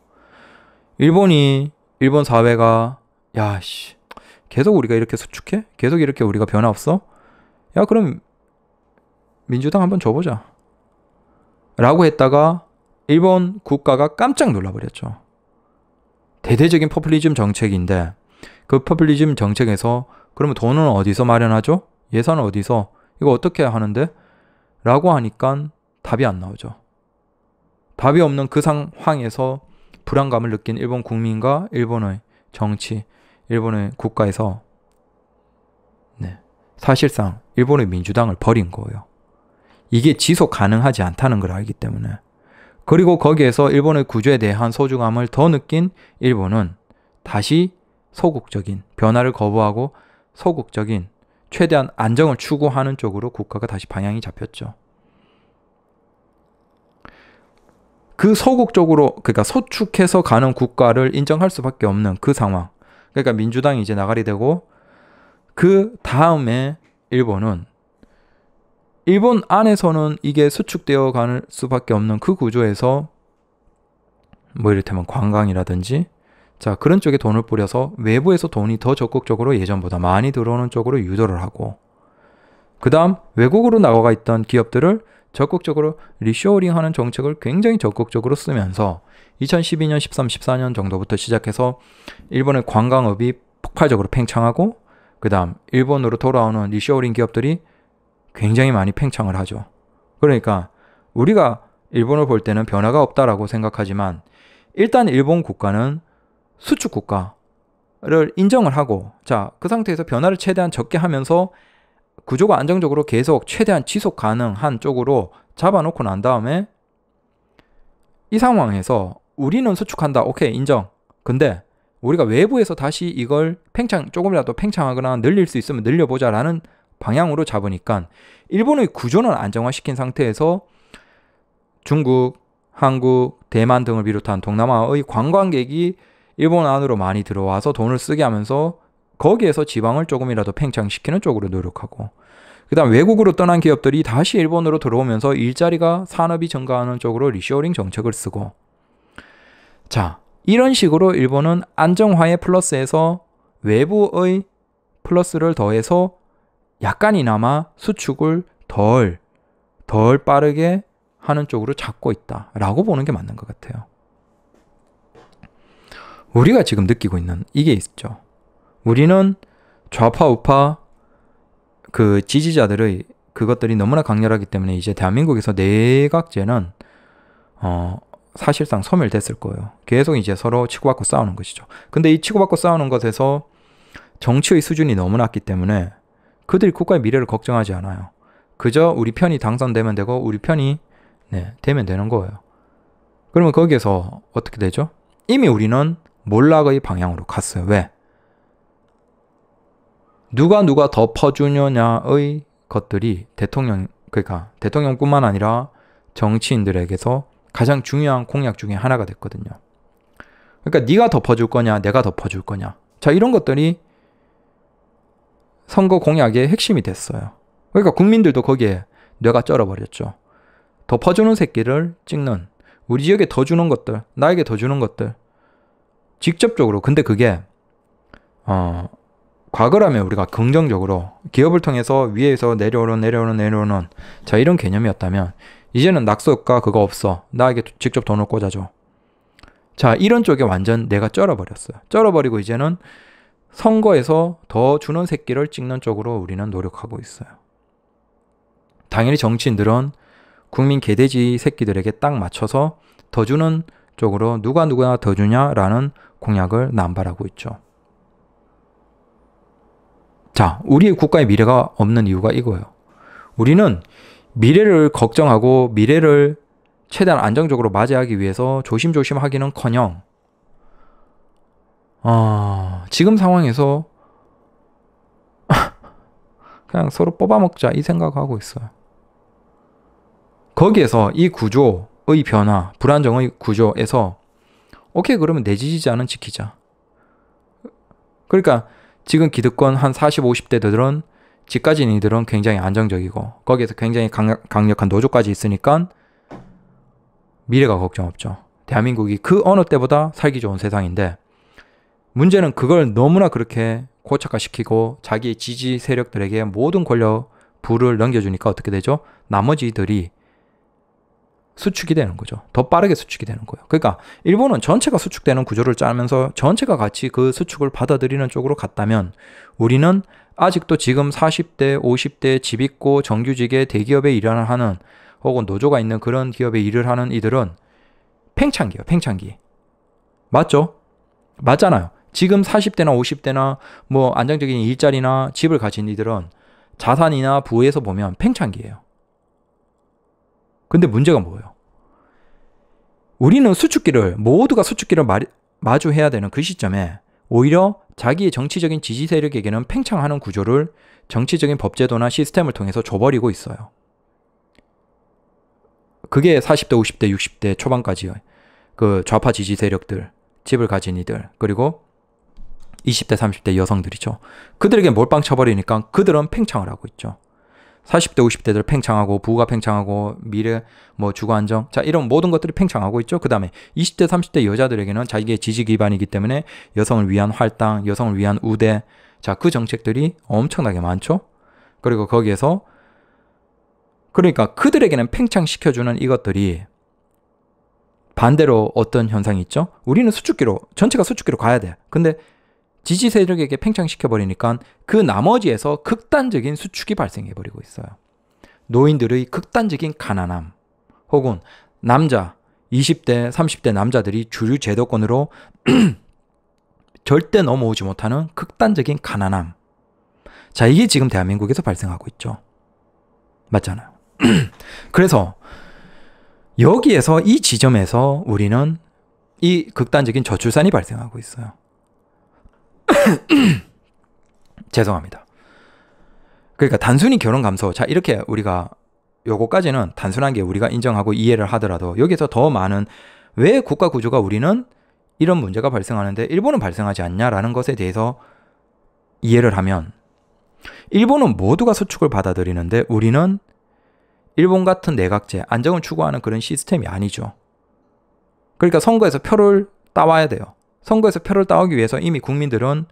일본이 일본 사회가 야씨 계속 우리가 이렇게 수축해? 계속 이렇게 우리가 변화 없어? 야 그럼 민주당 한번 줘보자. 라고 했다가 일본 국가가 깜짝 놀라버렸죠. 대대적인 퍼플리즘 정책인데 그 퍼플리즘 정책에서 그러면 돈은 어디서 마련하죠? 예산 은 어디서? 이거 어떻게 하는데? 라고 하니까 답이 안 나오죠. 답이 없는 그 상황에서 불안감을 느낀 일본 국민과 일본의 정치, 일본의 국가에서 네, 사실상 일본의 민주당을 버린 거예요. 이게 지속 가능하지 않다는 걸 알기 때문에 그리고 거기에서 일본의 구조에 대한 소중함을 더 느낀 일본은 다시 소극적인 변화를 거부하고 소극적인 최대한 안정을 추구하는 쪽으로 국가가 다시 방향이 잡혔죠. 그 소극적으로 그러니까 소축해서 가는 국가를 인정할 수밖에 없는 그 상황. 그러니까 민주당이 이제 나가리 되고 그 다음에 일본은 일본 안에서는 이게 수축되어 갈 수밖에 없는 그 구조에서 뭐 이를테면 관광이라든지 자 그런 쪽에 돈을 뿌려서 외부에서 돈이 더 적극적으로 예전보다 많이 들어오는 쪽으로 유도를 하고 그 다음 외국으로 나가가 있던 기업들을 적극적으로 리쇼어링 하는 정책을 굉장히 적극적으로 쓰면서 2012년, 13, 14년 정도부터 시작해서 일본의 관광업이 폭발적으로 팽창하고 그 다음 일본으로 돌아오는 리쇼어링 기업들이 굉장히 많이 팽창을 하죠. 그러니까 우리가 일본을 볼 때는 변화가 없다라고 생각하지만 일단 일본 국가는 수축 국가를 인정을 하고 자, 그 상태에서 변화를 최대한 적게 하면서 구조가 안정적으로 계속 최대한 지속 가능한 쪽으로 잡아놓고 난 다음에 이 상황에서 우리는 수축한다. 오케이, 인정. 근데 우리가 외부에서 다시 이걸 팽창, 조금이라도 팽창하거나 늘릴 수 있으면 늘려보자라는 방향으로 잡으니까 일본의 구조는 안정화시킨 상태에서 중국, 한국, 대만 등을 비롯한 동남아의 관광객이 일본 안으로 많이 들어와서 돈을 쓰게 하면서 거기에서 지방을 조금이라도 팽창시키는 쪽으로 노력하고 그다음 외국으로 떠난 기업들이 다시 일본으로 들어오면서 일자리가 산업이 증가하는 쪽으로 리쇼링 정책을 쓰고 자 이런 식으로 일본은 안정화의 플러스에서 외부의 플러스를 더해서 약간이나마 수축을 덜, 덜 빠르게 하는 쪽으로 잡고 있다. 라고 보는 게 맞는 것 같아요. 우리가 지금 느끼고 있는 이게 있죠. 우리는 좌파, 우파 그 지지자들의 그것들이 너무나 강렬하기 때문에 이제 대한민국에서 내각제는 어, 사실상 소멸됐을 거예요. 계속 이제 서로 치고받고 싸우는 것이죠. 근데 이 치고받고 싸우는 것에서 정치의 수준이 너무 낮기 때문에 그들이 국가의 미래를 걱정하지 않아요. 그저 우리 편이 당선되면 되고 우리 편이 네, 되면 되는 거예요. 그러면 거기에서 어떻게 되죠? 이미 우리는 몰락의 방향으로 갔어요. 왜? 누가 누가 더 퍼주느냐의 것들이 대통령 그러니까 대통령뿐만 아니라 정치인들에게서 가장 중요한 공약 중에 하나가 됐거든요. 그러니까 네가 덮어줄 거냐, 내가 덮어줄 거냐. 자 이런 것들이 선거 공약의 핵심이 됐어요. 그러니까 국민들도 거기에 뇌가 쩔어버렸죠. 더 퍼주는 새끼를 찍는 우리 지역에 더 주는 것들, 나에게 더 주는 것들 직접적으로 근데 그게 어 과거라면 우리가 긍정적으로 기업을 통해서 위에서 내려오는 내려오는 내려오는 자 이런 개념이었다면 이제는 낙서가 그거 없어 나에게 직접 돈을 꽂아줘 자 이런 쪽에 완전 내가 쩔어버렸어요 쩔어버리고 이제는 선거에서 더 주는 새끼를 찍는 쪽으로 우리는 노력하고 있어요. 당연히 정치인들은 국민 개돼지 새끼들에게 딱 맞춰서 더 주는 쪽으로 누가 누구나더 주냐라는 공약을 남발하고 있죠. 자, 우리의 국가의 미래가 없는 이유가 이거예요. 우리는 미래를 걱정하고 미래를 최대한 안정적으로 맞이하기 위해서 조심조심 하기는 커녕 어, 지금 상황에서 그냥 서로 뽑아먹자 이 생각하고 있어요. 거기에서 이 구조의 변화, 불안정의 구조에서 오케이 그러면 내 지지자는 지키자. 그러니까 지금 기득권 한 40, 50대들은 집까지는 이들은 굉장히 안정적이고 거기에서 굉장히 강력, 한 노조까지 있으니까 미래가 걱정 없죠. 대한민국이 그 어느 때보다 살기 좋은 세상인데 문제는 그걸 너무나 그렇게 고착화시키고 자기 지지 세력들에게 모든 권력 부를 넘겨주니까 어떻게 되죠? 나머지들이 수축이 되는 거죠. 더 빠르게 수축이 되는 거예요. 그러니까 일본은 전체가 수축되는 구조를 짜면서 전체가 같이 그 수축을 받아들이는 쪽으로 갔다면 우리는 아직도 지금 40대, 50대 집 있고 정규직의 대기업에 일하는 하는 혹은 노조가 있는 그런 기업에 일을 하는 이들은 팽창기예요. 팽창기. 맞죠? 맞잖아요. 지금 40대나 50대나 뭐 안정적인 일자리나 집을 가진 이들은 자산이나 부에서 보면 팽창기예요. 근데 문제가 뭐예요? 우리는 수축기를 모두가 수축기를 마, 마주해야 되는 그 시점에 오히려 자기의 정치적인 지지 세력에게는 팽창하는 구조를 정치적인 법제도나 시스템을 통해서 줘버리고 있어요. 그게 40대, 50대, 60대 초반까지 그 좌파 지지 세력들, 집을 가진 이들, 그리고 20대, 30대 여성들이죠. 그들에게 몰빵 쳐버리니까 그들은 팽창을 하고 있죠. 40대, 50대들 팽창하고 부가 팽창하고 미래 뭐 주거 안정 자 이런 모든 것들이 팽창하고 있죠. 그 다음에 20대, 30대 여자들에게는 자기의 지지 기반이기 때문에 여성을 위한 활당 여성을 위한 우대 자 그 정책들이 엄청나게 많죠. 그리고 거기에서 그러니까 그들에게는 팽창시켜주는 이것들이 반대로 어떤 현상이 있죠? 우리는 수축기로 전체가 수축기로 가야 돼. 근데 지지 세력에게 팽창시켜 버리니까 그 나머지에서 극단적인 수축이 발생해 버리고 있어요. 노인들의 극단적인 가난함 혹은 남자 20대, 30대 남자들이 주류 제도권으로 절대 넘어오지 못하는 극단적인 가난함. 자, 이게 지금 대한민국에서 발생하고 있죠. 맞잖아요. 그래서 여기에서 이 지점에서 우리는 이 극단적인 저출산이 발생하고 있어요. 죄송합니다. 그러니까 단순히 결혼 감소. 자, 이렇게 우리가 요거까지는 단순한 게 우리가 인정하고 이해를 하더라도 여기서 더 많은 왜 국가 구조가 우리는 이런 문제가 발생하는데 일본은 발생하지 않냐라는 것에 대해서 이해를 하면 일본은 모두가 서축을 받아들이는데 우리는 일본 같은 내각제, 안정을 추구하는 그런 시스템이 아니죠. 그러니까 선거에서 표를 따와야 돼요. 선거에서 표를 따오기 위해서 이미 국민들은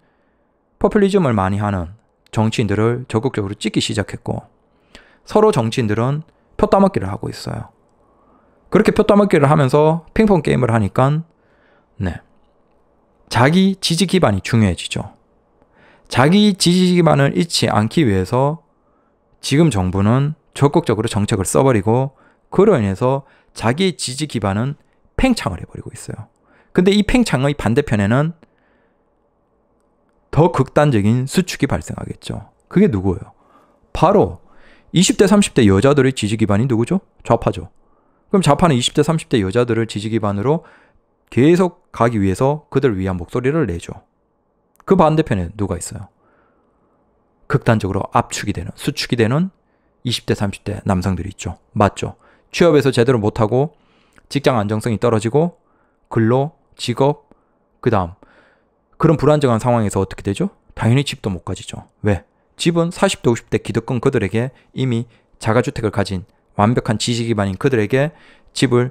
퍼플리즘을 많이 하는 정치인들을 적극적으로 찍기 시작했고 서로 정치인들은 표 따먹기를 하고 있어요. 그렇게 표 따먹기를 하면서 핑퐁 게임을 하니까 네. 자기 지지 기반이 중요해지죠. 자기 지지 기반을 잃지 않기 위해서 지금 정부는 적극적으로 정책을 써버리고 그로 인해서 자기 지지 기반은 팽창을 해버리고 있어요. 근데 이 팽창의 반대편에는 더 극단적인 수축이 발생하겠죠. 그게 누구예요? 바로 20대, 30대 여자들의 지지 기반이 누구죠? 좌파죠. 그럼 좌파는 20대, 30대 여자들을 지지 기반으로 계속 가기 위해서 그들 위한 목소리를 내죠. 그 반대편에 누가 있어요? 극단적으로 압축이 되는, 수축이 되는 20대, 30대 남성들이 있죠. 맞죠. 취업에서 제대로 못하고 직장 안정성이 떨어지고 근로 직업, 그 다음 그런 불안정한 상황에서 어떻게 되죠? 당연히 집도 못 가지죠. 왜? 집은 40대, 50대 기득권 그들에게 이미 자가주택을 가진 완벽한 지식 기반인 그들에게 집을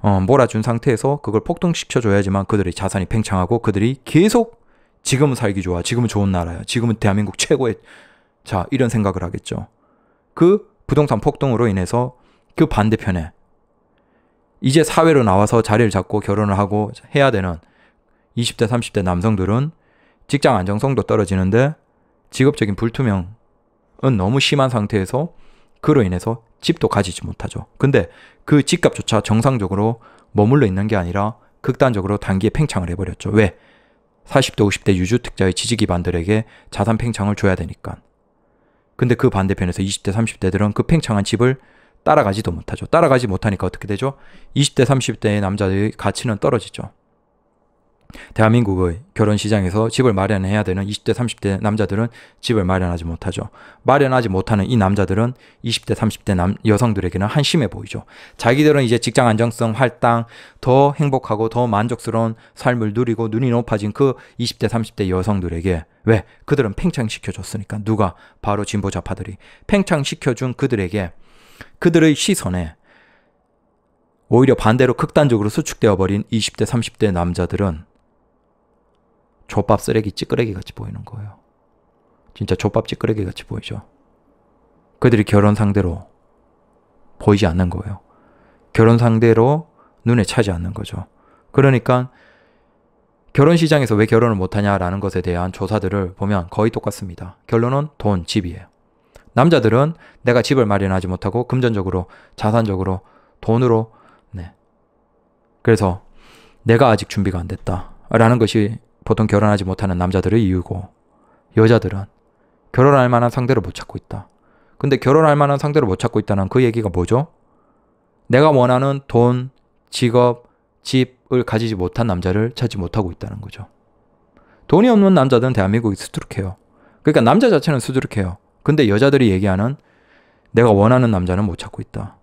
어, 몰아준 상태에서 그걸 폭등시켜줘야지만 그들의 자산이 팽창하고 그들이 계속 지금은 살기 좋아, 지금은 좋은 나라야, 지금은 대한민국 최고의 자 이런 생각을 하겠죠. 그 부동산 폭등으로 인해서 그 반대편에 이제 사회로 나와서 자리를 잡고 결혼을 하고 해야 되는 20대, 30대 남성들은 직장 안정성도 떨어지는데 직업적인 불투명은 너무 심한 상태에서 그로 인해서 집도 가지지 못하죠. 근데 그 집값조차 정상적으로 머물러 있는 게 아니라 극단적으로 단기에 팽창을 해버렸죠. 왜? 40대, 50대 유주특자의 지지 기반들에게 자산 팽창을 줘야 되니까. 근데 그 반대편에서 20대, 30대들은 그 팽창한 집을 따라가지도 못하죠. 따라가지 못하니까 어떻게 되죠? 20대, 30대의 남자들의 가치는 떨어지죠. 대한민국의 결혼 시장에서 집을 마련해야 되는 20대, 30대 남자들은 집을 마련하지 못하죠. 마련하지 못하는 이 남자들은 20대, 30대 남, 여성들에게는 한심해 보이죠. 자기들은 이제 직장 안정성 활당더 행복하고 더 만족스러운 삶을 누리고 눈이 높아진 그 20대, 30대 여성들에게 왜? 그들은 팽창시켜줬으니까. 누가? 바로 진보좌파들이. 팽창시켜준 그들에게 그들의 시선에 오히려 반대로 극단적으로 수축되어 버린 20대, 30대 남자들은 족밥 쓰레기 찌끄레기 같이 보이는 거예요. 진짜 족밥 찌끄레기 같이 보이죠. 그들이 결혼 상대로 보이지 않는 거예요. 결혼 상대로 눈에 차지 않는 거죠. 그러니까 결혼 시장에서 왜 결혼을 못하냐라는 것에 대한 조사들을 보면 거의 똑같습니다. 결론은 돈, 집이에요. 남자들은 내가 집을 마련하지 못하고 금전적으로, 자산적으로, 돈으로, 네. 그래서 내가 아직 준비가 안 됐다. 라는 것이 보통 결혼하지 못하는 남자들의 이유고, 여자들은 결혼할 만한 상대를 못 찾고 있다. 근데 결혼할 만한 상대를 못 찾고 있다는 그 얘기가 뭐죠? 내가 원하는 돈, 직업, 집을 가지지 못한 남자를 찾지 못하고 있다는 거죠. 돈이 없는 남자들은 대한민국이 수두룩해요. 그러니까 남자 자체는 수두룩해요. 근데 여자들이 얘기하는 내가 원하는 남자는 못 찾고 있다.